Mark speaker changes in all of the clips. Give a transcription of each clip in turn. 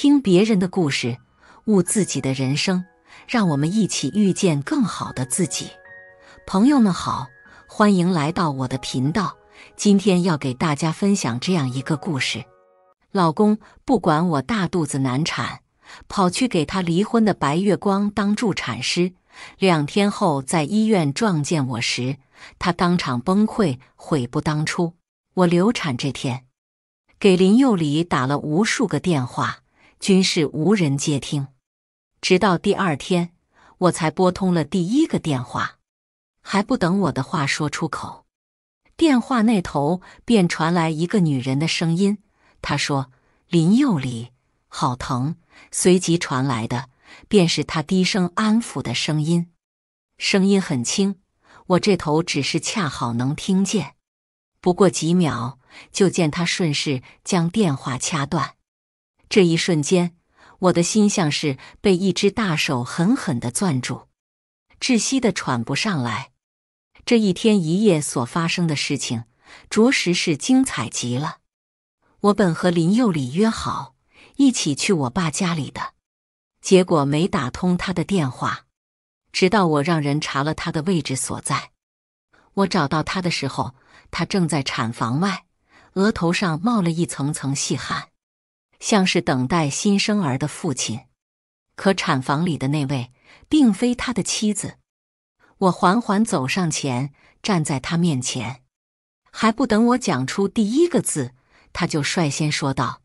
Speaker 1: 听别人的故事，悟自己的人生，让我们一起遇见更好的自己。朋友们好，欢迎来到我的频道。今天要给大家分享这样一个故事：老公不管我大肚子难产，跑去给他离婚的白月光当助产师。两天后在医院撞见我时，他当场崩溃，悔不当初。我流产这天，给林佑礼打了无数个电话。均是无人接听，直到第二天，我才拨通了第一个电话。还不等我的话说出口，电话那头便传来一个女人的声音。她说：“林佑礼，好疼。”随即传来的便是她低声安抚的声音，声音很轻，我这头只是恰好能听见。不过几秒，就见她顺势将电话掐断。这一瞬间，我的心像是被一只大手狠狠的攥住，窒息的喘不上来。这一天一夜所发生的事情，着实是精彩极了。我本和林佑礼约好一起去我爸家里的，结果没打通他的电话，直到我让人查了他的位置所在。我找到他的时候，他正在产房外，额头上冒了一层层细汗。像是等待新生儿的父亲，可产房里的那位并非他的妻子。我缓缓走上前，站在他面前，还不等我讲出第一个字，他就率先说道：“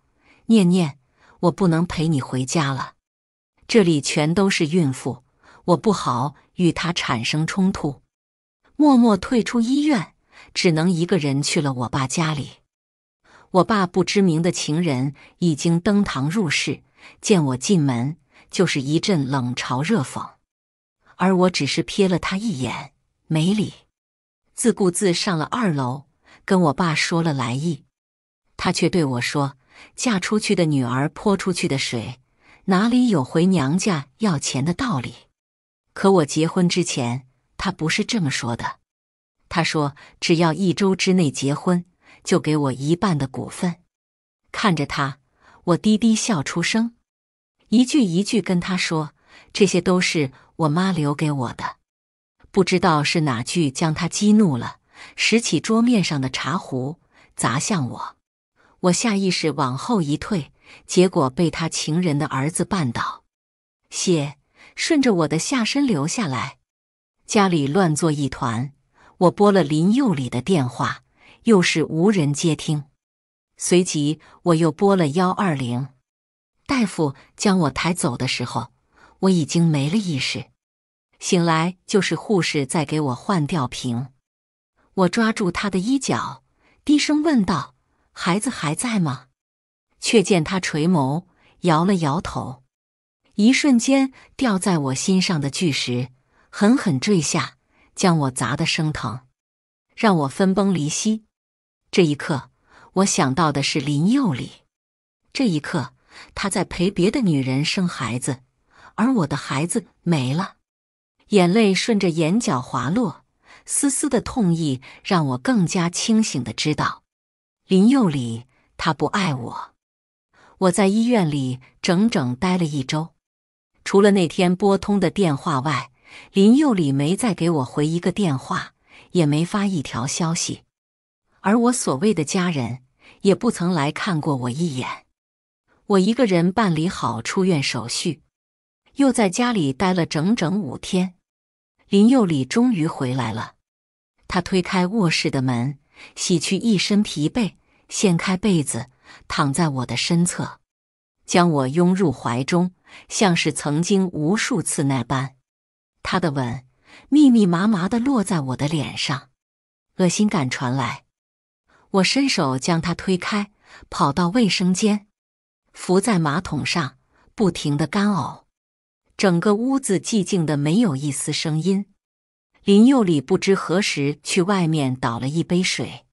Speaker 1: 念念，我不能陪你回家了，这里全都是孕妇，我不好与她产生冲突。”默默退出医院，只能一个人去了我爸家里。我爸不知名的情人已经登堂入室，见我进门就是一阵冷嘲热讽，而我只是瞥了他一眼，没理，自顾自上了二楼，跟我爸说了来意，他却对我说：“嫁出去的女儿泼出去的水，哪里有回娘家要钱的道理？”可我结婚之前，他不是这么说的，他说：“只要一周之内结婚。”就给我一半的股份，看着他，我低低笑出声，一句一句跟他说，这些都是我妈留给我的。不知道是哪句将他激怒了，拾起桌面上的茶壶砸向我。我下意识往后一退，结果被他情人的儿子绊倒，血顺着我的下身流下来。家里乱作一团，我拨了林佑礼的电话。又是无人接听，随即我又拨了幺二零。大夫将我抬走的时候，我已经没了意识，醒来就是护士在给我换吊瓶。我抓住他的衣角，低声问道：“孩子还在吗？”却见他垂眸摇了摇头。一瞬间，掉在我心上的巨石狠狠坠下，将我砸得生疼，让我分崩离析。这一刻，我想到的是林佑礼。这一刻，他在陪别的女人生孩子，而我的孩子没了。眼泪顺着眼角滑落，丝丝的痛意让我更加清醒的知道，林佑礼他不爱我。我在医院里整整待了一周，除了那天拨通的电话外，林佑礼没再给我回一个电话，也没发一条消息。而我所谓的家人也不曾来看过我一眼，我一个人办理好出院手续，又在家里待了整整五天。林佑礼终于回来了，他推开卧室的门，洗去一身疲惫，掀开被子，躺在我的身侧，将我拥入怀中，像是曾经无数次那般。他的吻密密麻麻的落在我的脸上，恶心感传来。我伸手将他推开，跑到卫生间，伏在马桶上，不停的干呕。整个屋子寂静的，没有一丝声音。林佑礼不知何时去外面倒了一杯水，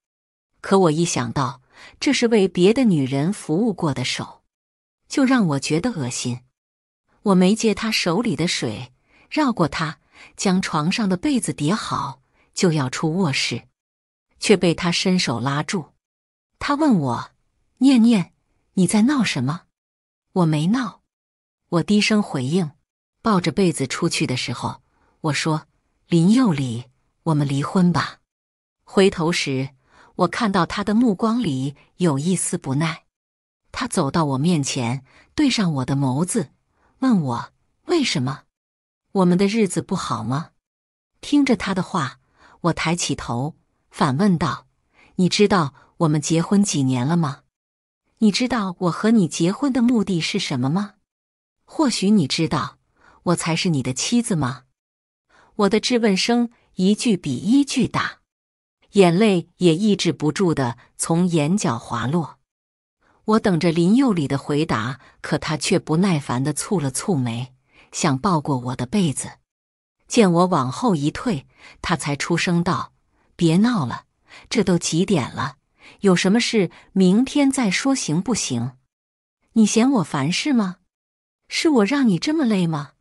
Speaker 1: 可我一想到这是为别的女人服务过的手，就让我觉得恶心。我没接他手里的水，绕过他，将床上的被子叠好，就要出卧室。却被他伸手拉住，他问我：“念念，你在闹什么？”我没闹，我低声回应。抱着被子出去的时候，我说：“林佑礼，我们离婚吧。”回头时，我看到他的目光里有一丝不耐。他走到我面前，对上我的眸子，问我：“为什么？我们的日子不好吗？”听着他的话，我抬起头。反问道：“你知道我们结婚几年了吗？你知道我和你结婚的目的是什么吗？或许你知道我才是你的妻子吗？”我的质问声一句比一句大，眼泪也抑制不住的从眼角滑落。我等着林佑礼的回答，可他却不耐烦的蹙了蹙眉，想抱过我的被子，见我往后一退，他才出声道。别闹了，这都几点了？有什么事明天再说，行不行？你嫌我烦是吗？是我让你这么累吗？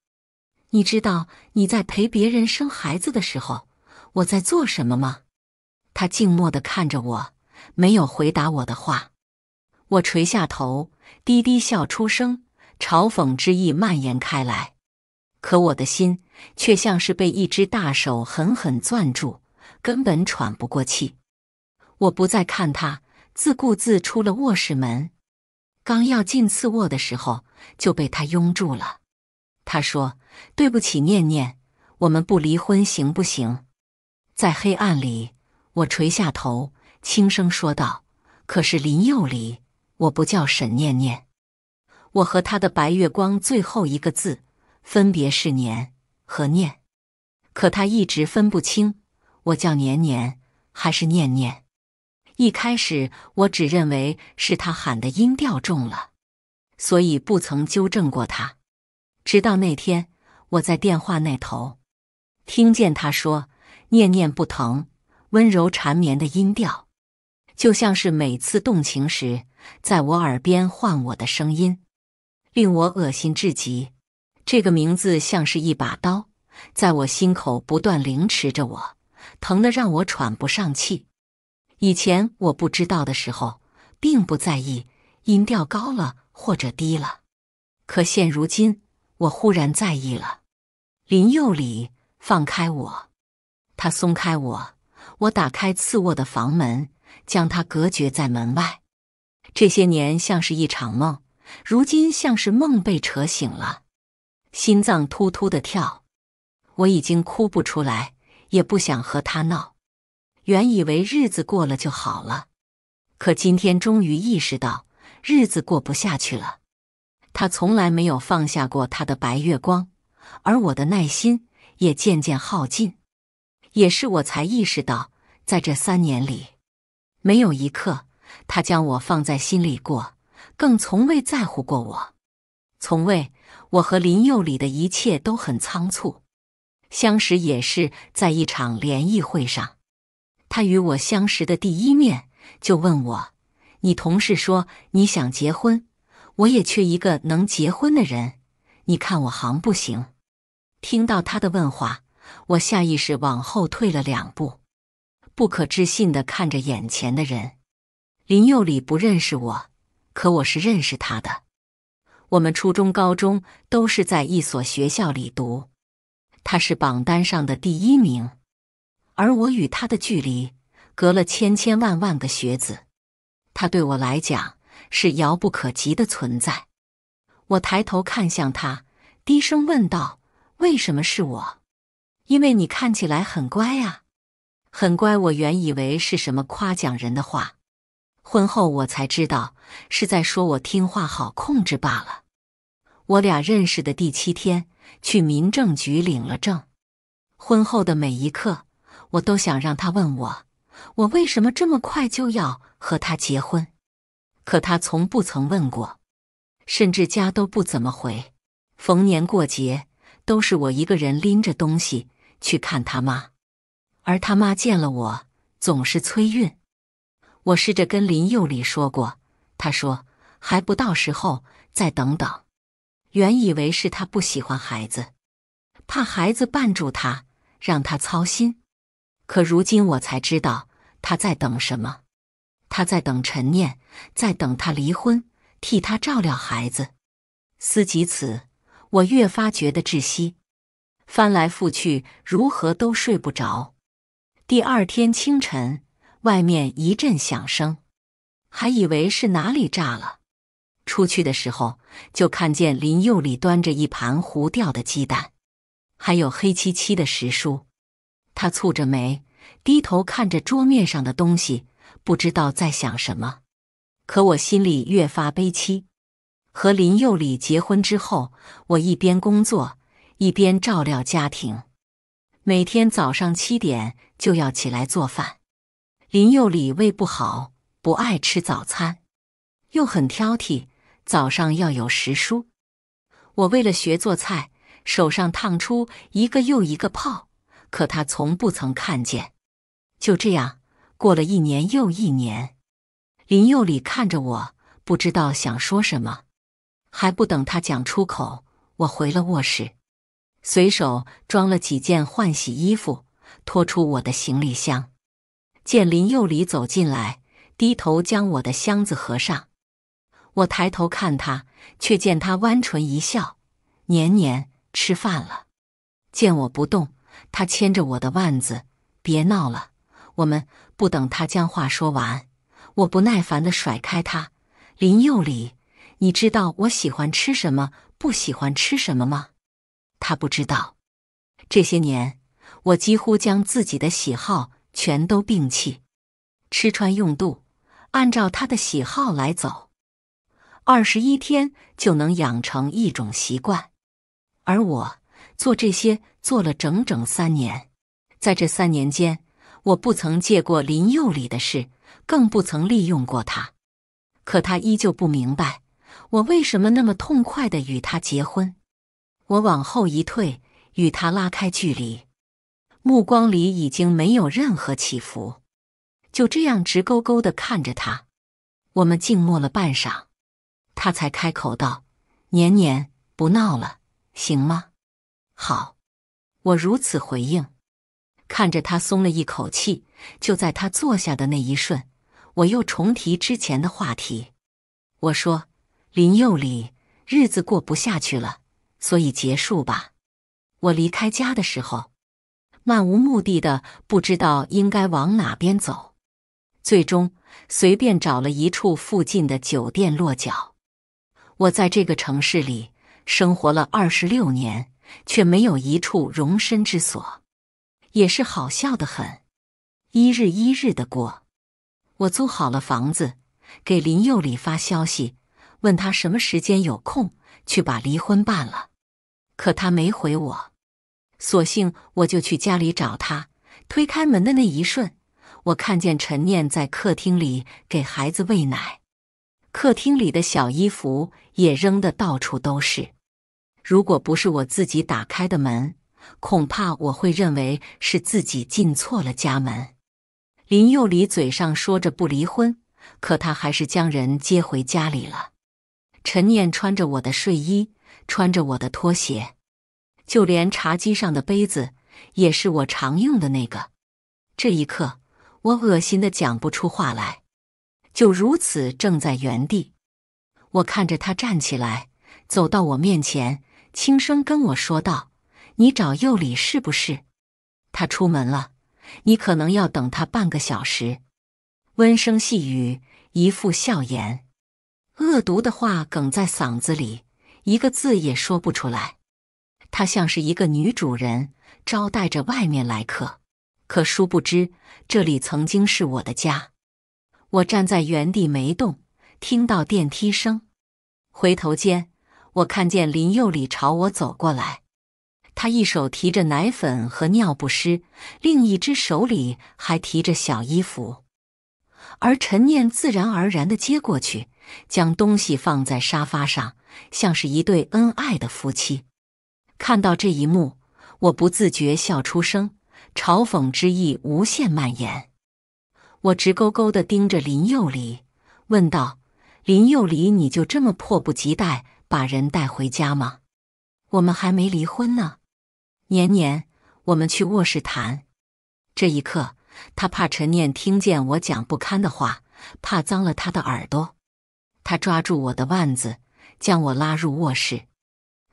Speaker 1: 你知道你在陪别人生孩子的时候，我在做什么吗？他静默的看着我，没有回答我的话。我垂下头，低低笑出声，嘲讽之意蔓延开来。可我的心却像是被一只大手狠狠攥住。根本喘不过气，我不再看他，自顾自出了卧室门。刚要进次卧的时候，就被他拥住了。他说：“对不起，念念，我们不离婚行不行？”在黑暗里，我垂下头，轻声说道：“可是林佑离，我不叫沈念念。我和他的白月光最后一个字分别是‘年’和‘念’，可他一直分不清。”我叫年年还是念念？一开始我只认为是他喊的音调重了，所以不曾纠正过他。直到那天，我在电话那头听见他说“念念不疼”，温柔缠绵的音调，就像是每次动情时在我耳边唤我的声音，令我恶心至极。这个名字像是一把刀，在我心口不断凌迟着我。疼的让我喘不上气。以前我不知道的时候，并不在意音调高了或者低了。可现如今，我忽然在意了。林佑礼，放开我！他松开我，我打开次卧的房门，将他隔绝在门外。这些年像是一场梦，如今像是梦被扯醒了，心脏突突的跳，我已经哭不出来。也不想和他闹，原以为日子过了就好了，可今天终于意识到日子过不下去了。他从来没有放下过他的白月光，而我的耐心也渐渐耗尽。也是我才意识到，在这三年里，没有一刻他将我放在心里过，更从未在乎过我。从未，我和林佑里的一切都很仓促。相识也是在一场联谊会上，他与我相识的第一面就问我：“你同事说你想结婚，我也缺一个能结婚的人，你看我行不行？”听到他的问话，我下意识往后退了两步，不可置信的看着眼前的人。林佑礼不认识我，可我是认识他的。我们初中、高中都是在一所学校里读。他是榜单上的第一名，而我与他的距离隔了千千万万个学子，他对我来讲是遥不可及的存在。我抬头看向他，低声问道：“为什么是我？”“因为你看起来很乖啊，很乖。”我原以为是什么夸奖人的话，婚后我才知道是在说我听话好控制罢了。我俩认识的第七天。去民政局领了证，婚后的每一刻，我都想让他问我，我为什么这么快就要和他结婚，可他从不曾问过，甚至家都不怎么回，逢年过节都是我一个人拎着东西去看他妈，而他妈见了我总是催孕，我试着跟林佑礼说过，他说还不到时候，再等等。原以为是他不喜欢孩子，怕孩子绊住他，让他操心。可如今我才知道他在等什么，他在等陈念，在等他离婚，替他照料孩子。思及此，我越发觉得窒息，翻来覆去，如何都睡不着。第二天清晨，外面一阵响声，还以为是哪里炸了。出去的时候，就看见林佑礼端着一盘糊掉的鸡蛋，还有黑漆漆的石书。他蹙着眉，低头看着桌面上的东西，不知道在想什么。可我心里越发悲戚。和林佑礼结婚之后，我一边工作，一边照料家庭，每天早上七点就要起来做饭。林佑礼胃不好，不爱吃早餐，又很挑剔。早上要有食蔬。我为了学做菜，手上烫出一个又一个泡，可他从不曾看见。就这样过了一年又一年，林佑礼看着我，不知道想说什么，还不等他讲出口，我回了卧室，随手装了几件换洗衣服，拖出我的行李箱，见林佑礼走进来，低头将我的箱子合上。我抬头看他，却见他弯唇一笑：“年年吃饭了。”见我不动，他牵着我的腕子：“别闹了，我们……”不等他将话说完，我不耐烦地甩开他：“林佑礼，你知道我喜欢吃什么，不喜欢吃什么吗？”他不知道。这些年，我几乎将自己的喜好全都摒弃，吃穿用度按照他的喜好来走。二十一天就能养成一种习惯，而我做这些做了整整三年，在这三年间，我不曾借过林佑礼的事，更不曾利用过他。可他依旧不明白我为什么那么痛快的与他结婚。我往后一退，与他拉开距离，目光里已经没有任何起伏，就这样直勾勾的看着他。我们静默了半晌。他才开口道：“年年不闹了，行吗？”“好。”我如此回应，看着他松了一口气。就在他坐下的那一瞬，我又重提之前的话题。我说：“林佑礼，日子过不下去了，所以结束吧。”我离开家的时候，漫无目的的，不知道应该往哪边走，最终随便找了一处附近的酒店落脚。我在这个城市里生活了二十六年，却没有一处容身之所，也是好笑的很。一日一日的过，我租好了房子，给林佑礼发消息，问他什么时间有空去把离婚办了。可他没回我，索性我就去家里找他。推开门的那一瞬，我看见陈念在客厅里给孩子喂奶。客厅里的小衣服也扔的到处都是，如果不是我自己打开的门，恐怕我会认为是自己进错了家门。林佑礼嘴上说着不离婚，可他还是将人接回家里了。陈念穿着我的睡衣，穿着我的拖鞋，就连茶几上的杯子也是我常用的那个。这一刻，我恶心的讲不出话来。就如此正在原地，我看着他站起来，走到我面前，轻声跟我说道：“你找幼里是不是？他出门了，你可能要等他半个小时。”温声细语，一副笑颜，恶毒的话哽在嗓子里，一个字也说不出来。她像是一个女主人，招待着外面来客，可殊不知这里曾经是我的家。我站在原地没动，听到电梯声，回头间，我看见林佑礼朝我走过来，他一手提着奶粉和尿不湿，另一只手里还提着小衣服，而陈念自然而然的接过去，将东西放在沙发上，像是一对恩爱的夫妻。看到这一幕，我不自觉笑出声，嘲讽之意无限蔓延。我直勾勾的盯着林佑离，问道：“林佑离，你就这么迫不及待把人带回家吗？我们还没离婚呢。”年年，我们去卧室谈。这一刻，他怕陈念听见我讲不堪的话，怕脏了他的耳朵。他抓住我的腕子，将我拉入卧室。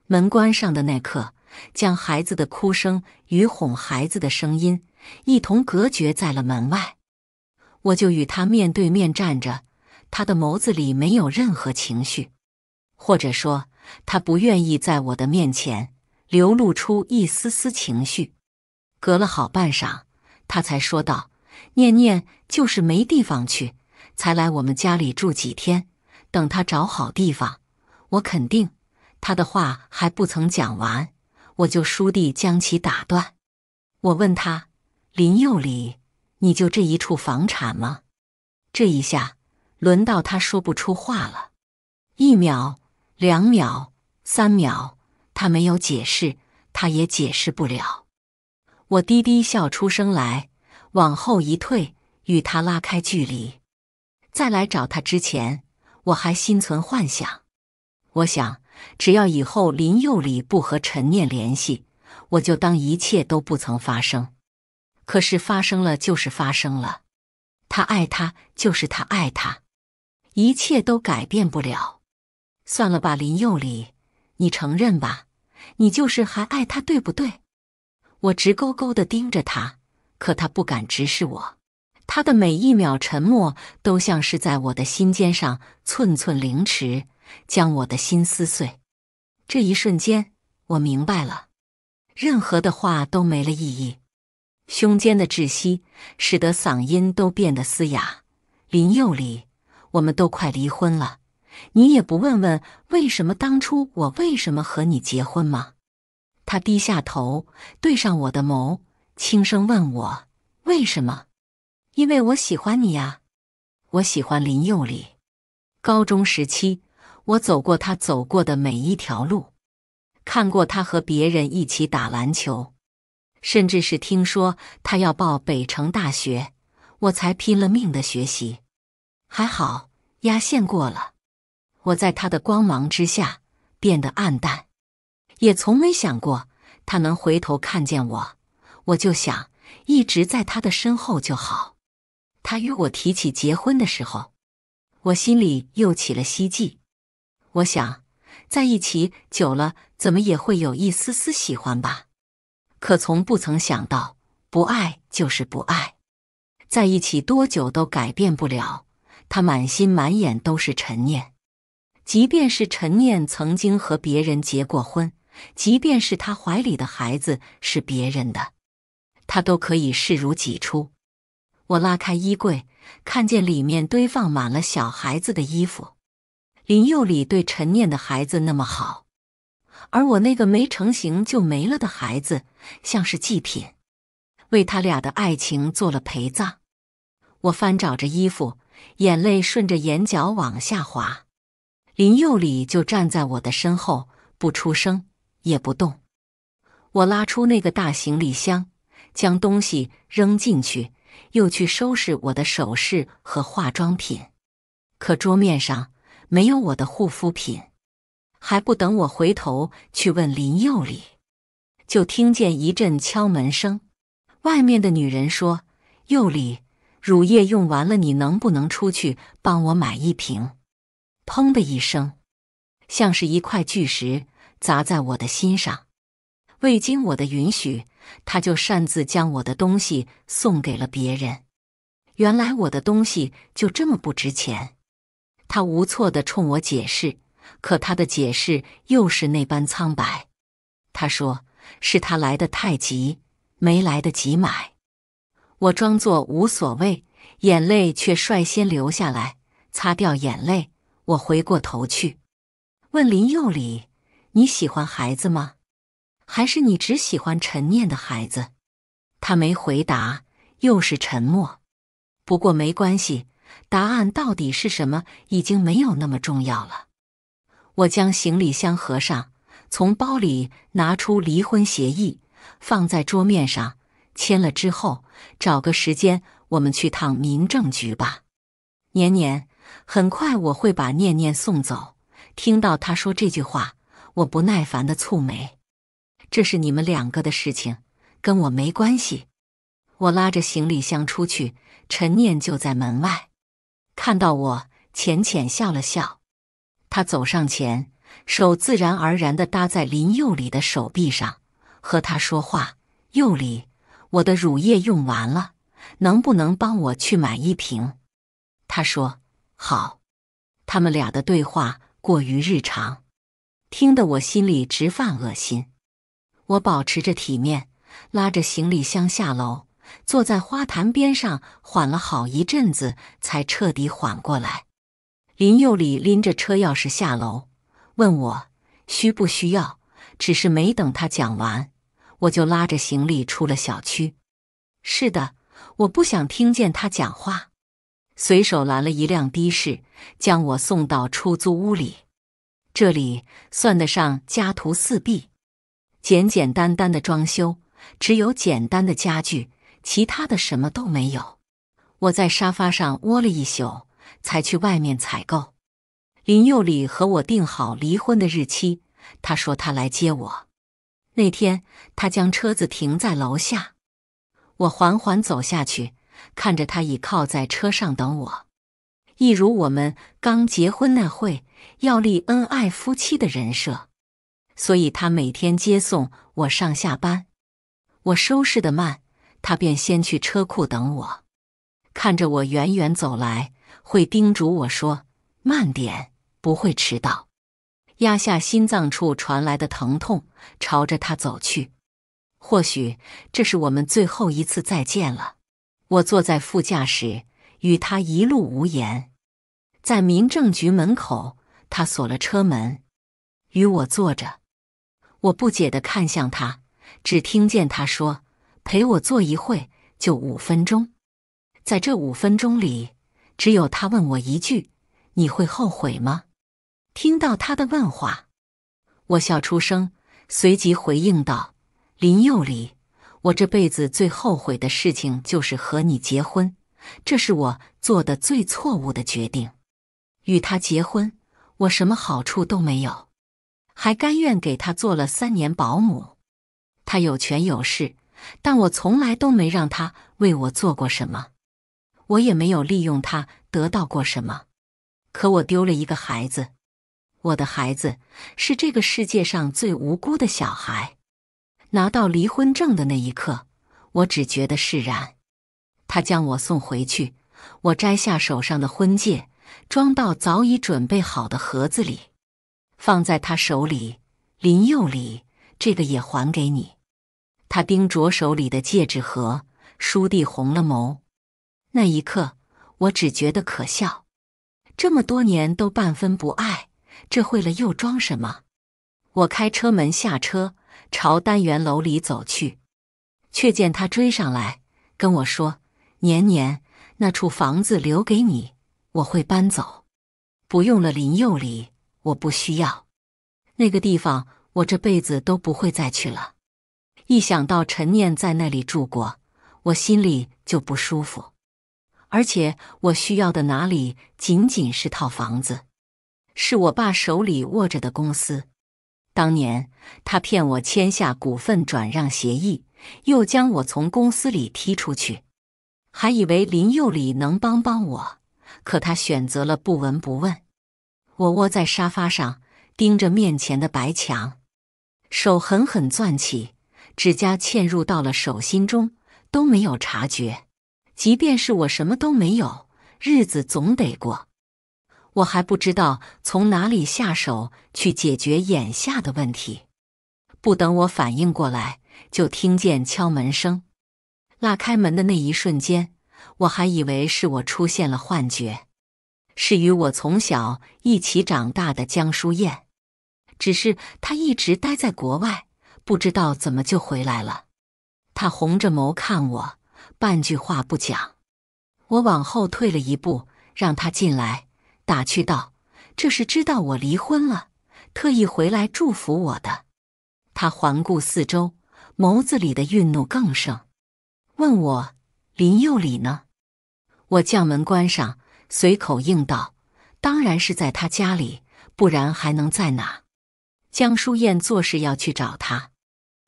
Speaker 1: 门关上的那刻，将孩子的哭声与哄孩子的声音一同隔绝在了门外。我就与他面对面站着，他的眸子里没有任何情绪，或者说他不愿意在我的面前流露出一丝丝情绪。隔了好半晌，他才说道：“念念就是没地方去，才来我们家里住几天。等他找好地方，我肯定。”他的话还不曾讲完，我就倏地将其打断。我问他：“林佑礼。”你就这一处房产吗？这一下，轮到他说不出话了。一秒，两秒，三秒，他没有解释，他也解释不了。我低低笑出声来，往后一退，与他拉开距离。再来找他之前，我还心存幻想。我想，只要以后林佑礼不和陈念联系，我就当一切都不曾发生。可是发生了就是发生了，他爱他就是他爱他，一切都改变不了。算了吧，林佑礼，你承认吧，你就是还爱他，对不对？我直勾勾的盯着他，可他不敢直视我。他的每一秒沉默，都像是在我的心尖上寸寸凌迟，将我的心撕碎。这一瞬间，我明白了，任何的话都没了意义。胸间的窒息使得嗓音都变得嘶哑。林佑礼，我们都快离婚了，你也不问问为什么当初我为什么和你结婚吗？他低下头，对上我的眸，轻声问我：“为什么？”“因为我喜欢你呀，我喜欢林佑里。高中时期，我走过他走过的每一条路，看过他和别人一起打篮球。甚至是听说他要报北城大学，我才拼了命的学习，还好压线过了。我在他的光芒之下变得暗淡，也从没想过他能回头看见我。我就想一直在他的身后就好。他与我提起结婚的时候，我心里又起了希冀。我想在一起久了，怎么也会有一丝丝喜欢吧。可从不曾想到，不爱就是不爱，在一起多久都改变不了。他满心满眼都是陈念，即便是陈念曾经和别人结过婚，即便是他怀里的孩子是别人的，他都可以视如己出。我拉开衣柜，看见里面堆放满了小孩子的衣服。林佑礼对陈念的孩子那么好。而我那个没成型就没了的孩子，像是祭品，为他俩的爱情做了陪葬。我翻找着衣服，眼泪顺着眼角往下滑。林佑礼就站在我的身后，不出声也不动。我拉出那个大行李箱，将东西扔进去，又去收拾我的首饰和化妆品。可桌面上没有我的护肤品。还不等我回头去问林佑礼，就听见一阵敲门声。外面的女人说：“佑礼，乳液用完了，你能不能出去帮我买一瓶？”砰的一声，像是一块巨石砸在我的心上。未经我的允许，他就擅自将我的东西送给了别人。原来我的东西就这么不值钱。他无措地冲我解释。可他的解释又是那般苍白。他说是他来的太急，没来得及买。我装作无所谓，眼泪却率先流下来。擦掉眼泪，我回过头去问林佑礼：“你喜欢孩子吗？还是你只喜欢陈念的孩子？”他没回答，又是沉默。不过没关系，答案到底是什么已经没有那么重要了。我将行李箱合上，从包里拿出离婚协议，放在桌面上。签了之后，找个时间，我们去趟民政局吧。年年，很快我会把念念送走。听到他说这句话，我不耐烦的蹙眉：“这是你们两个的事情，跟我没关系。”我拉着行李箱出去，陈念就在门外，看到我，浅浅笑了笑。他走上前，手自然而然的搭在林佑里的手臂上，和他说话：“佑里，我的乳液用完了，能不能帮我去买一瓶？”他说：“好。”他们俩的对话过于日常，听得我心里直犯恶心。我保持着体面，拉着行李箱下楼，坐在花坛边上缓了好一阵子，才彻底缓过来。林佑礼拎着车钥匙下楼，问我需不需要。只是没等他讲完，我就拉着行李出了小区。是的，我不想听见他讲话。随手拦了一辆的士，将我送到出租屋里。这里算得上家徒四壁，简简单单的装修，只有简单的家具，其他的什么都没有。我在沙发上窝了一宿。才去外面采购。林佑礼和我定好离婚的日期，他说他来接我。那天他将车子停在楼下，我缓缓走下去，看着他倚靠在车上等我，一如我们刚结婚那会要立恩爱夫妻的人设。所以他每天接送我上下班，我收拾的慢，他便先去车库等我，看着我远远走来。会叮嘱我说：“慢点，不会迟到。”压下心脏处传来的疼痛，朝着他走去。或许这是我们最后一次再见了。我坐在副驾驶，与他一路无言。在民政局门口，他锁了车门，与我坐着。我不解的看向他，只听见他说：“陪我坐一会，就五分钟。在这五分钟里。”只有他问我一句：“你会后悔吗？”听到他的问话，我笑出声，随即回应道：“林佑礼，我这辈子最后悔的事情就是和你结婚，这是我做的最错误的决定。与他结婚，我什么好处都没有，还甘愿给他做了三年保姆。他有权有势，但我从来都没让他为我做过什么。”我也没有利用他得到过什么，可我丢了一个孩子，我的孩子是这个世界上最无辜的小孩。拿到离婚证的那一刻，我只觉得释然。他将我送回去，我摘下手上的婚戒，装到早已准备好的盒子里，放在他手里。林佑礼，这个也还给你。他盯着手里的戒指盒，倏地红了眸。那一刻，我只觉得可笑。这么多年都半分不爱，这会了又装什么？我开车门下车，朝单元楼里走去，却见他追上来跟我说：“年年，那处房子留给你，我会搬走，不用了。林佑礼，我不需要那个地方，我这辈子都不会再去了。一想到陈念在那里住过，我心里就不舒服。”而且我需要的哪里仅仅是套房子？是我爸手里握着的公司。当年他骗我签下股份转让协议，又将我从公司里踢出去，还以为林佑礼能帮帮我，可他选择了不闻不问。我窝在沙发上，盯着面前的白墙，手狠狠攥起，指甲嵌入到了手心中，都没有察觉。即便是我什么都没有，日子总得过。我还不知道从哪里下手去解决眼下的问题。不等我反应过来，就听见敲门声。拉开门的那一瞬间，我还以为是我出现了幻觉，是与我从小一起长大的江淑燕。只是她一直待在国外，不知道怎么就回来了。她红着眸看我。半句话不讲，我往后退了一步，让他进来，打趣道：“这是知道我离婚了，特意回来祝福我的。”他环顾四周，眸子里的愠怒更盛，问我：“林佑礼呢？”我将门关上，随口应道：“当然是在他家里，不然还能在哪？”江淑燕作势要去找他，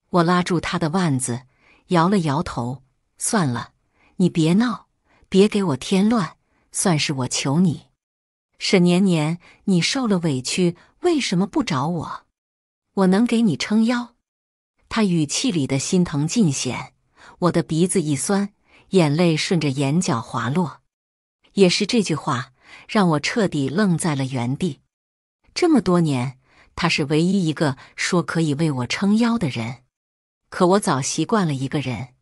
Speaker 1: 我拉住他的腕子，摇了摇头。算了，你别闹，别给我添乱。算是我求你，沈年年，你受了委屈为什么不找我？我能给你撑腰。他语气里的心疼尽显，我的鼻子一酸，眼泪顺着眼角滑落。也是这句话让我彻底愣在了原地。这么多年，他是唯一一个说可以为我撑腰的人，可我早习惯了一个人。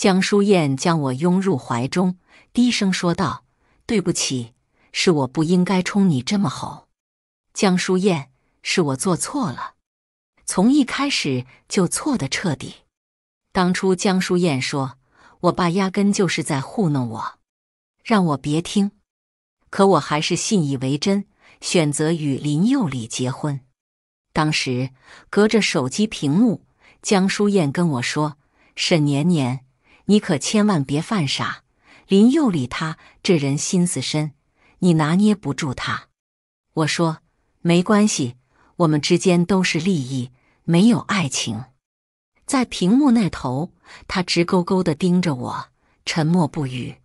Speaker 1: 江书燕将我拥入怀中，低声说道：“对不起，是我不应该冲你这么吼。”江书燕，是我做错了，从一开始就错的彻底。当初江书燕说，我爸压根就是在糊弄我，让我别听，可我还是信以为真，选择与林佑礼结婚。当时隔着手机屏幕，江书燕跟我说：“沈年年。”你可千万别犯傻，林佑礼他这人心思深，你拿捏不住他。我说没关系，我们之间都是利益，没有爱情。在屏幕那头，他直勾勾的盯着我，沉默不语，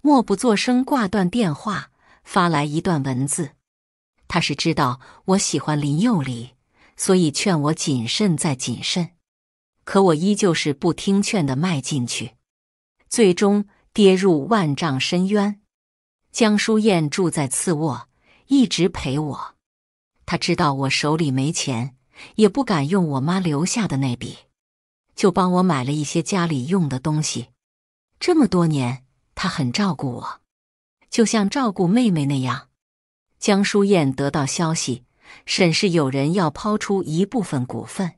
Speaker 1: 默不作声，挂断电话，发来一段文字。他是知道我喜欢林佑礼，所以劝我谨慎再谨慎，可我依旧是不听劝的，迈进去。最终跌入万丈深渊。江淑燕住在次卧，一直陪我。她知道我手里没钱，也不敢用我妈留下的那笔，就帮我买了一些家里用的东西。这么多年，她很照顾我，就像照顾妹妹那样。江淑燕得到消息，沈氏有人要抛出一部分股份，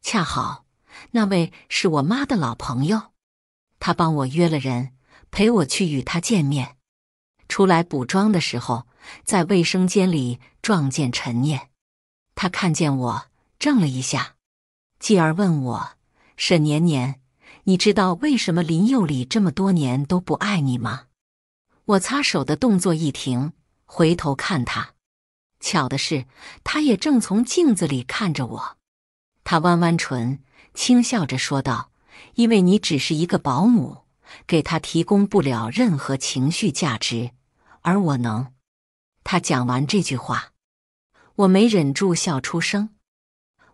Speaker 1: 恰好那位是我妈的老朋友。他帮我约了人陪我去与他见面。出来补妆的时候，在卫生间里撞见陈念。他看见我怔了一下，继而问我：“沈年年，你知道为什么林佑礼这么多年都不爱你吗？”我擦手的动作一停，回头看他。巧的是，他也正从镜子里看着我。他弯弯唇，轻笑着说道。因为你只是一个保姆，给他提供不了任何情绪价值，而我能。他讲完这句话，我没忍住笑出声，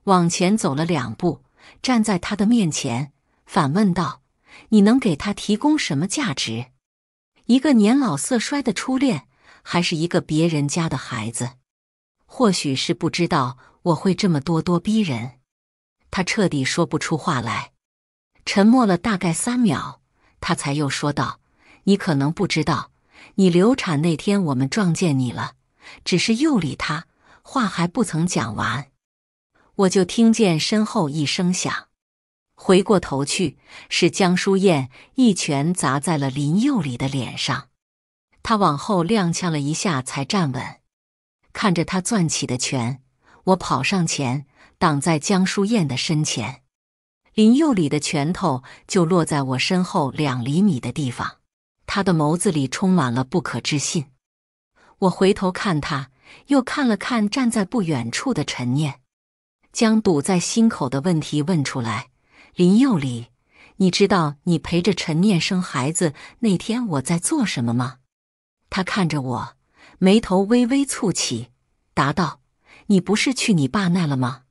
Speaker 1: 往前走了两步，站在他的面前，反问道：“你能给他提供什么价值？一个年老色衰的初恋，还是一个别人家的孩子？”或许是不知道我会这么咄咄逼人，他彻底说不出话来。沉默了大概三秒，他才又说道：“你可能不知道，你流产那天我们撞见你了。”只是又理他话还不曾讲完，我就听见身后一声响，回过头去，是江淑燕一拳砸在了林佑里的脸上，他往后踉跄了一下才站稳。看着他攥起的拳，我跑上前挡在江淑燕的身前。林佑礼的拳头就落在我身后两厘米的地方，他的眸子里充满了不可置信。我回头看他，又看了看站在不远处的陈念，将堵在心口的问题问出来：“林佑礼，你知道你陪着陈念生孩子那天我在做什么吗？”他看着我，眉头微微蹙起，答道：“你不是去你爸那了吗？”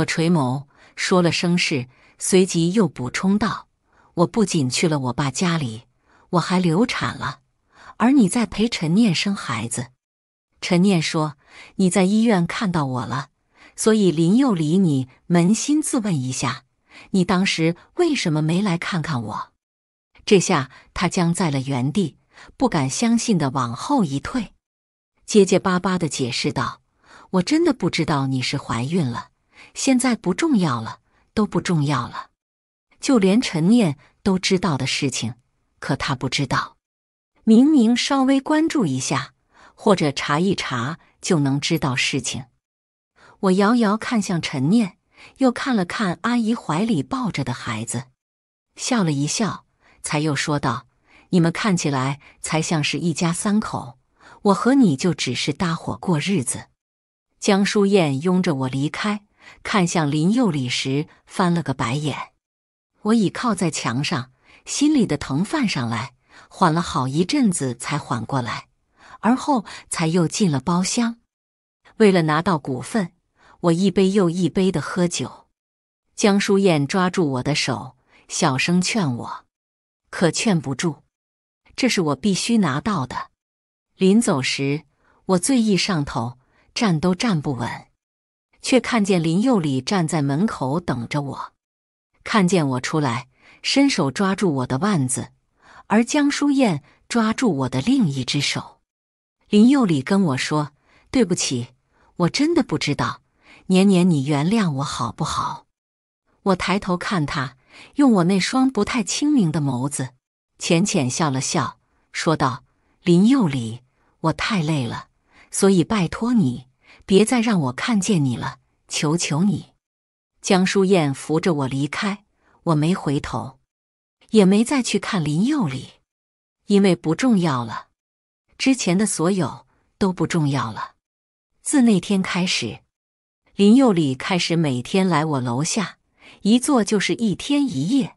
Speaker 1: 我垂眸。说了声“是”，随即又补充道：“我不仅去了我爸家里，我还流产了。而你在陪陈念生孩子。”陈念说：“你在医院看到我了，所以林又理你扪心自问一下，你当时为什么没来看看我？”这下他僵在了原地，不敢相信的往后一退，结结巴巴的解释道：“我真的不知道你是怀孕了。”现在不重要了，都不重要了，就连陈念都知道的事情，可他不知道。明明稍微关注一下，或者查一查就能知道事情。我遥遥看向陈念，又看了看阿姨怀里抱着的孩子，笑了一笑，才又说道：“你们看起来才像是一家三口，我和你就只是搭伙过日子。”江淑燕拥着我离开。看向林佑礼时，翻了个白眼。我倚靠在墙上，心里的疼犯上来，缓了好一阵子才缓过来，而后才又进了包厢。为了拿到股份，我一杯又一杯的喝酒。江淑燕抓住我的手，小声劝我，可劝不住。这是我必须拿到的。临走时，我醉意上头，站都站不稳。却看见林佑礼站在门口等着我，看见我出来，伸手抓住我的腕子，而江淑燕抓住我的另一只手。林佑礼跟我说：“对不起，我真的不知道，年年，你原谅我好不好？”我抬头看他，用我那双不太清明的眸子，浅浅笑了笑，说道：“林佑礼，我太累了，所以拜托你。”别再让我看见你了，求求你！江淑燕扶着我离开，我没回头，也没再去看林佑礼，因为不重要了，之前的所有都不重要了。自那天开始，林佑礼开始每天来我楼下，一坐就是一天一夜。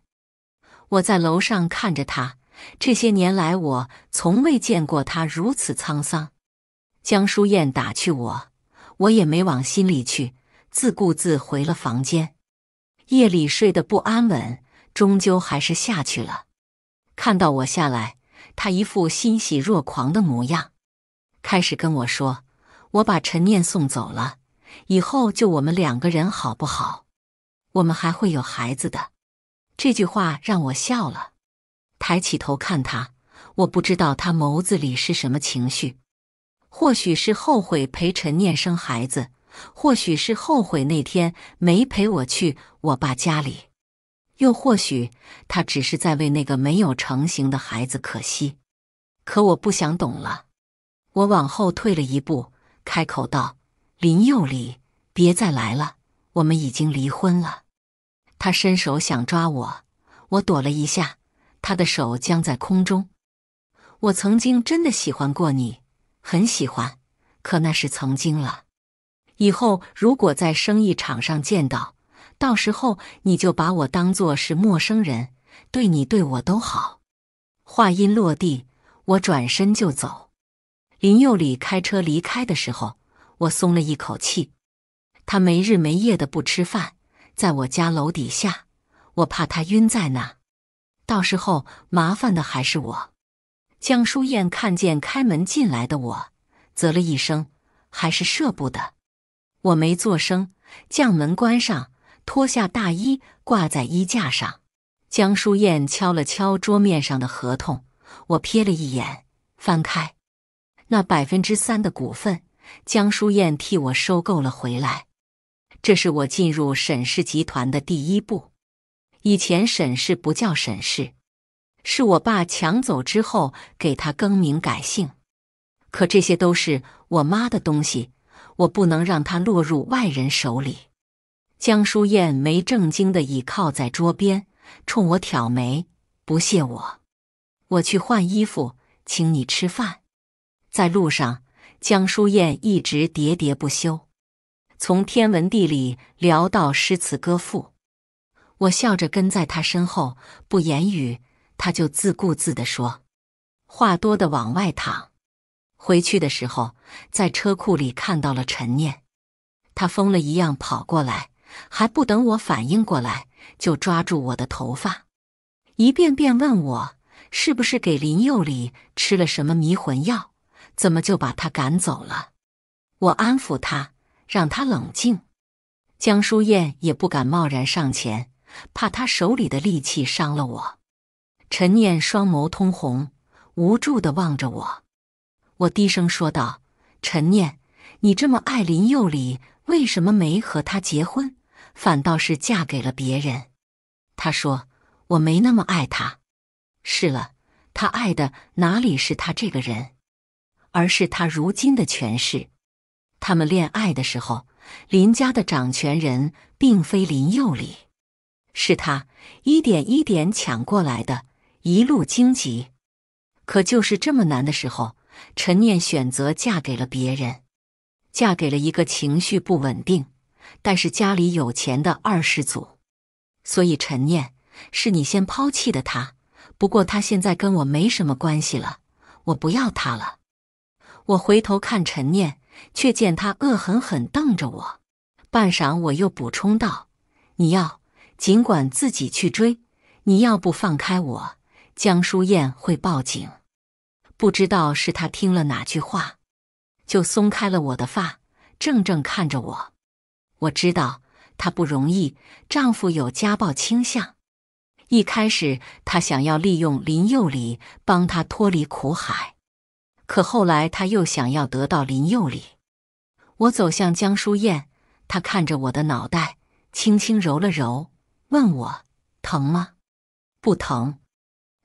Speaker 1: 我在楼上看着他，这些年来我从未见过他如此沧桑。江淑燕打趣我。我也没往心里去，自顾自回了房间。夜里睡得不安稳，终究还是下去了。看到我下来，他一副欣喜若狂的模样，开始跟我说：“我把陈念送走了，以后就我们两个人，好不好？我们还会有孩子的。”这句话让我笑了，抬起头看他，我不知道他眸子里是什么情绪。或许是后悔陪陈念生孩子，或许是后悔那天没陪我去我爸家里，又或许他只是在为那个没有成型的孩子可惜。可我不想懂了，我往后退了一步，开口道：“林佑礼，别再来了，我们已经离婚了。”他伸手想抓我，我躲了一下，他的手僵在空中。我曾经真的喜欢过你。很喜欢，可那是曾经了。以后如果在生意场上见到，到时候你就把我当做是陌生人，对你对我都好。话音落地，我转身就走。林佑礼开车离开的时候，我松了一口气。他没日没夜的不吃饭，在我家楼底下，我怕他晕在那，到时候麻烦的还是我。江淑燕看见开门进来的我，啧了一声，还是舍不得。我没做声，将门关上，脱下大衣挂在衣架上。江淑燕敲了敲桌面上的合同，我瞥了一眼，翻开。那百分之三的股份，江淑燕替我收购了回来。这是我进入沈氏集团的第一步。以前沈氏不叫沈氏。是我爸抢走之后给他更名改姓，可这些都是我妈的东西，我不能让他落入外人手里。江淑燕没正经的倚靠在桌边，冲我挑眉，不屑我。我去换衣服，请你吃饭。在路上，江淑燕一直喋喋不休，从天文地理聊到诗词歌赋。我笑着跟在她身后，不言语。他就自顾自地说，话多的往外淌。回去的时候，在车库里看到了陈念，他疯了一样跑过来，还不等我反应过来，就抓住我的头发，一遍遍问我是不是给林佑礼吃了什么迷魂药，怎么就把他赶走了。我安抚他，让他冷静。江淑燕也不敢贸然上前，怕他手里的利器伤了我。陈念双眸通红，无助的望着我。我低声说道：“陈念，你这么爱林佑礼，为什么没和他结婚，反倒是嫁给了别人？”他说：“我没那么爱他。是了，他爱的哪里是他这个人，而是他如今的权势。他们恋爱的时候，林家的掌权人并非林佑礼，是他一点一点抢过来的。”一路荆棘，可就是这么难的时候，陈念选择嫁给了别人，嫁给了一个情绪不稳定但是家里有钱的二世祖。所以陈念是你先抛弃的他，不过他现在跟我没什么关系了，我不要他了。我回头看陈念，却见他恶狠狠瞪着我。半晌，我又补充道：“你要尽管自己去追，你要不放开我。”江淑燕会报警，不知道是她听了哪句话，就松开了我的发，怔怔看着我。我知道她不容易，丈夫有家暴倾向。一开始她想要利用林佑礼帮她脱离苦海，可后来她又想要得到林佑礼。我走向江淑燕，她看着我的脑袋，轻轻揉了揉，问我疼吗？不疼。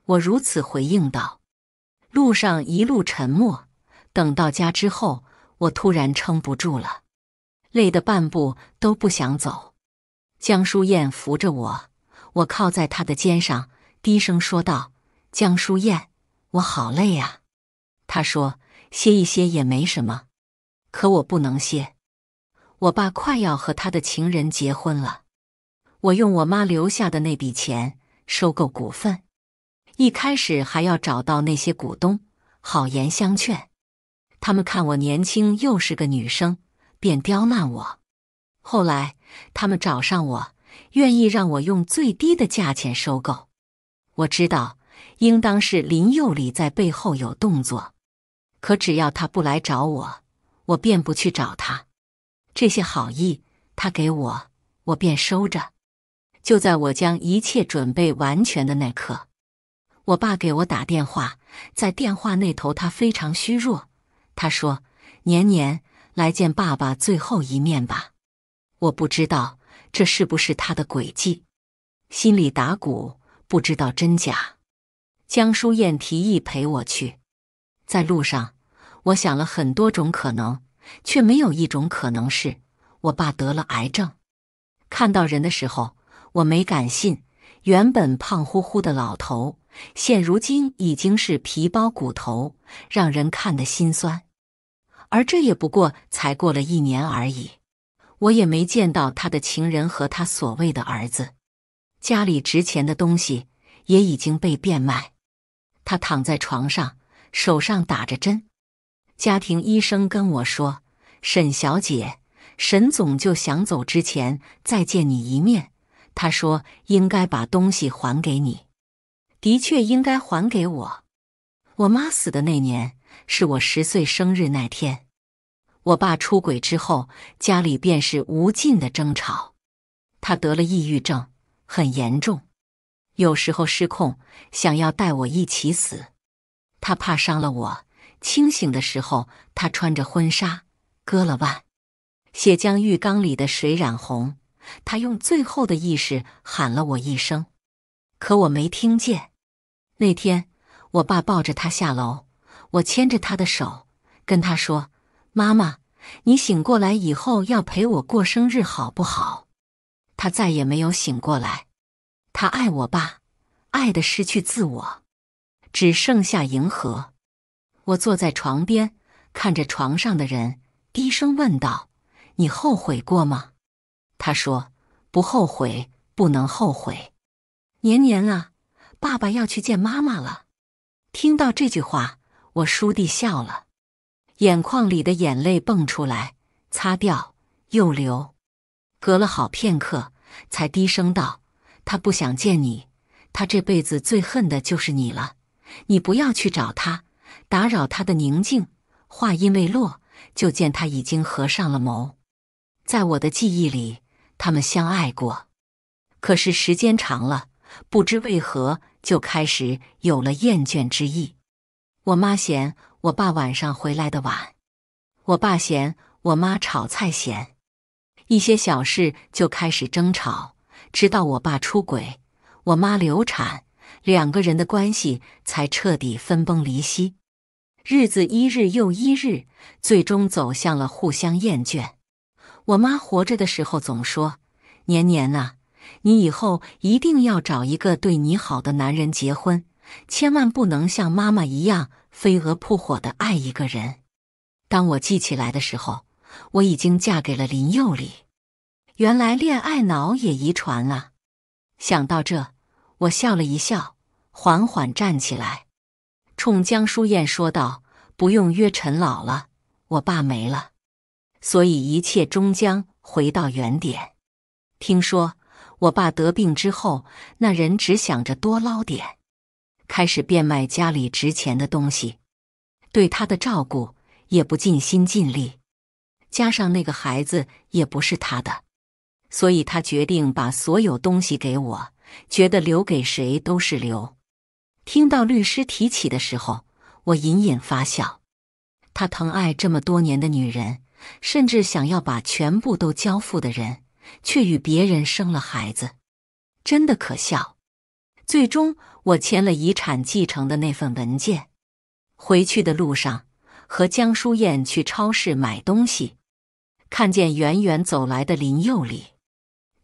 Speaker 1: 我如此回应道：“路上一路沉默，等到家之后，我突然撑不住了，累得半步都不想走。”江淑燕扶着我，我靠在她的肩上，低声说道：“江淑燕，我好累啊。”她说：“歇一歇也没什么，可我不能歇。”我爸快要和他的情人结婚了，我用我妈留下的那笔钱收购股份。一开始还要找到那些股东，好言相劝。他们看我年轻又是个女生，便刁难我。后来他们找上我，愿意让我用最低的价钱收购。我知道应当是林佑礼在背后有动作，可只要他不来找我，我便不去找他。这些好意他给我，我便收着。就在我将一切准备完全的那刻。我爸给我打电话，在电话那头他非常虚弱。他说：“年年，来见爸爸最后一面吧。”我不知道这是不是他的诡计，心里打鼓，不知道真假。江淑燕提议陪我去。在路上，我想了很多种可能，却没有一种可能是我爸得了癌症。看到人的时候，我没敢信，原本胖乎乎的老头。现如今已经是皮包骨头，让人看得心酸。而这也不过才过了一年而已，我也没见到他的情人和他所谓的儿子，家里值钱的东西也已经被变卖。他躺在床上，手上打着针。家庭医生跟我说：“沈小姐，沈总就想走之前再见你一面。他说应该把东西还给你。”的确应该还给我。我妈死的那年是我十岁生日那天。我爸出轨之后，家里便是无尽的争吵。他得了抑郁症，很严重，有时候失控，想要带我一起死。他怕伤了我，清醒的时候，他穿着婚纱，割了腕，血将浴缸里的水染红。他用最后的意识喊了我一声。可我没听见。那天，我爸抱着他下楼，我牵着他的手，跟他说：“妈妈，你醒过来以后要陪我过生日，好不好？”他再也没有醒过来。他爱我爸，爱的失去自我，只剩下迎合。我坐在床边，看着床上的人，低声问道：“你后悔过吗？”他说：“不后悔，不能后悔。”年年啊，爸爸要去见妈妈了。听到这句话，我叔弟笑了，眼眶里的眼泪蹦出来，擦掉又流。隔了好片刻，才低声道：“他不想见你，他这辈子最恨的就是你了。你不要去找他，打扰他的宁静。”话音未落，就见他已经合上了眸。在我的记忆里，他们相爱过，可是时间长了。不知为何，就开始有了厌倦之意。我妈嫌我爸晚上回来的晚，我爸嫌我妈炒菜咸，一些小事就开始争吵，直到我爸出轨，我妈流产，两个人的关系才彻底分崩离析。日子一日又一日，最终走向了互相厌倦。我妈活着的时候总说：“年年啊。”你以后一定要找一个对你好的男人结婚，千万不能像妈妈一样飞蛾扑火的爱一个人。当我记起来的时候，我已经嫁给了林佑礼。原来恋爱脑也遗传了。想到这，我笑了一笑，缓缓站起来，冲江淑燕说道：“不用约陈老了，我爸没了，所以一切终将回到原点。”听说。我爸得病之后，那人只想着多捞点，开始变卖家里值钱的东西，对他的照顾也不尽心尽力。加上那个孩子也不是他的，所以他决定把所有东西给我，觉得留给谁都是留。听到律师提起的时候，我隐隐发笑。他疼爱这么多年的女人，甚至想要把全部都交付的人。却与别人生了孩子，真的可笑。最终，我签了遗产继承的那份文件。回去的路上，和江淑燕去超市买东西，看见远远走来的林佑礼。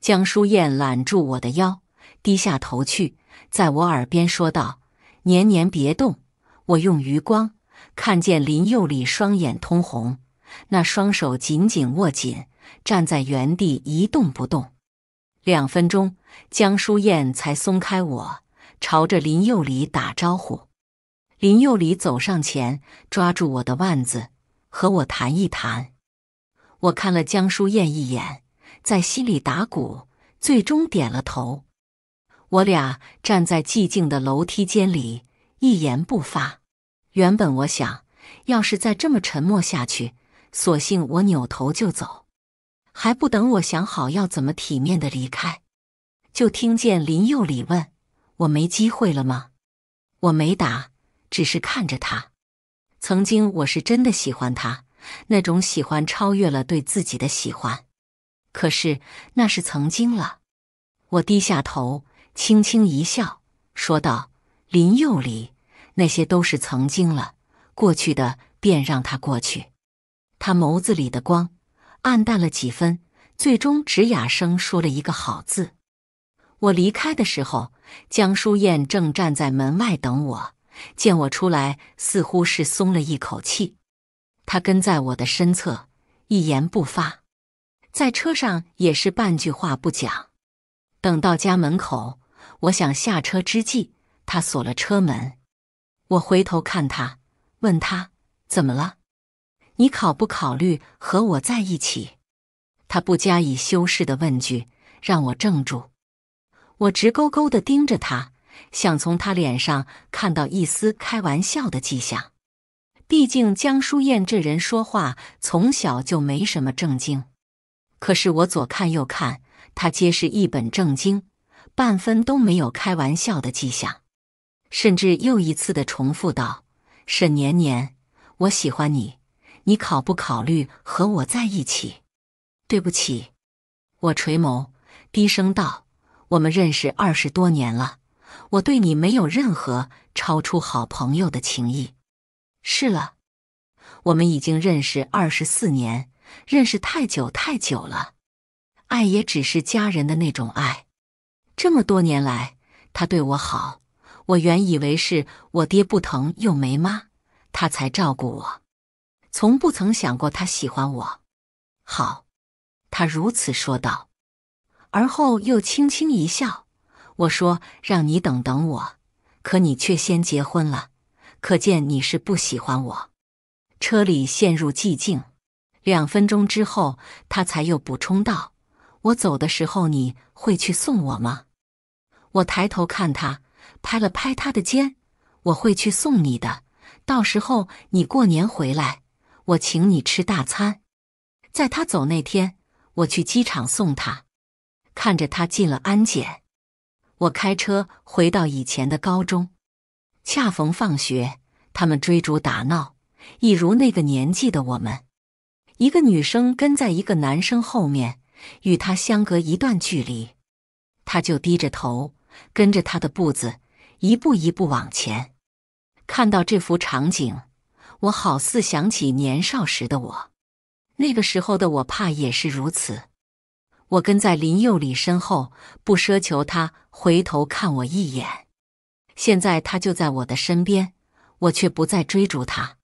Speaker 1: 江淑燕揽住我的腰，低下头去，在我耳边说道：“年年，别动。”我用余光看见林佑礼双眼通红，那双手紧紧握紧。站在原地一动不动，两分钟，江淑燕才松开我，朝着林佑礼打招呼。林佑礼走上前，抓住我的腕子，和我谈一谈。我看了江淑燕一眼，在心里打鼓，最终点了头。我俩站在寂静的楼梯间里，一言不发。原本我想要是再这么沉默下去，索性我扭头就走。还不等我想好要怎么体面的离开，就听见林佑礼问我：“没机会了吗？”我没答，只是看着他。曾经我是真的喜欢他，那种喜欢超越了对自己的喜欢。可是那是曾经了。我低下头，轻轻一笑，说道：“林佑礼，那些都是曾经了，过去的便让它过去。”他眸子里的光。暗淡了几分，最终只哑声说了一个“好”字。我离开的时候，江淑燕正站在门外等我，见我出来，似乎是松了一口气。她跟在我的身侧，一言不发，在车上也是半句话不讲。等到家门口，我想下车之际，她锁了车门。我回头看她，问她怎么了。你考不考虑和我在一起？他不加以修饰的问句让我怔住。我直勾勾的盯着他，想从他脸上看到一丝开玩笑的迹象。毕竟江淑燕这人说话从小就没什么正经。可是我左看右看，他皆是一本正经，半分都没有开玩笑的迹象。甚至又一次的重复道：“沈年年，我喜欢你。”你考不考虑和我在一起？对不起，我垂眸低声道：“我们认识二十多年了，我对你没有任何超出好朋友的情谊。”是了，我们已经认识二十四年，认识太久太久了，爱也只是家人的那种爱。这么多年来，他对我好，我原以为是我爹不疼又没妈，他才照顾我。从不曾想过他喜欢我，好，他如此说道，而后又轻轻一笑。我说：“让你等等我，可你却先结婚了，可见你是不喜欢我。”车里陷入寂静，两分钟之后，他才又补充道：“我走的时候，你会去送我吗？”我抬头看他，拍了拍他的肩：“我会去送你的，到时候你过年回来。”我请你吃大餐，在他走那天，我去机场送他，看着他进了安检，我开车回到以前的高中，恰逢放学，他们追逐打闹，一如那个年纪的我们。一个女生跟在一个男生后面，与他相隔一段距离，他就低着头，跟着他的步子，一步一步往前。看到这幅场景。我好似想起年少时的我，那个时候的我怕也是如此。我跟在林佑礼身后，不奢求他回头看我一眼。现在他就在我的身边，我却不再追逐他。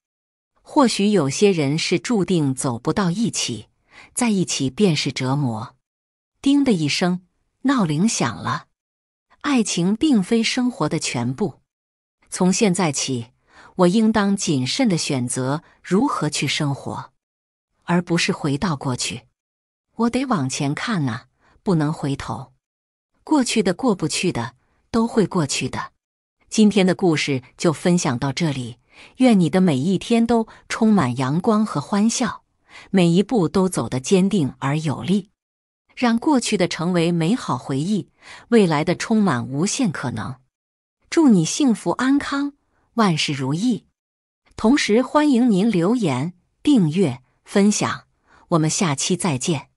Speaker 1: 或许有些人是注定走不到一起，在一起便是折磨。叮的一声，闹铃响了。爱情并非生活的全部。从现在起。我应当谨慎的选择如何去生活，而不是回到过去。我得往前看啊，不能回头。过去的、过不去的，都会过去的。今天的故事就分享到这里。愿你的每一天都充满阳光和欢笑，每一步都走得坚定而有力。让过去的成为美好回忆，未来的充满无限可能。祝你幸福安康。万事如意！同时欢迎您留言、订阅、分享，我们下期再见。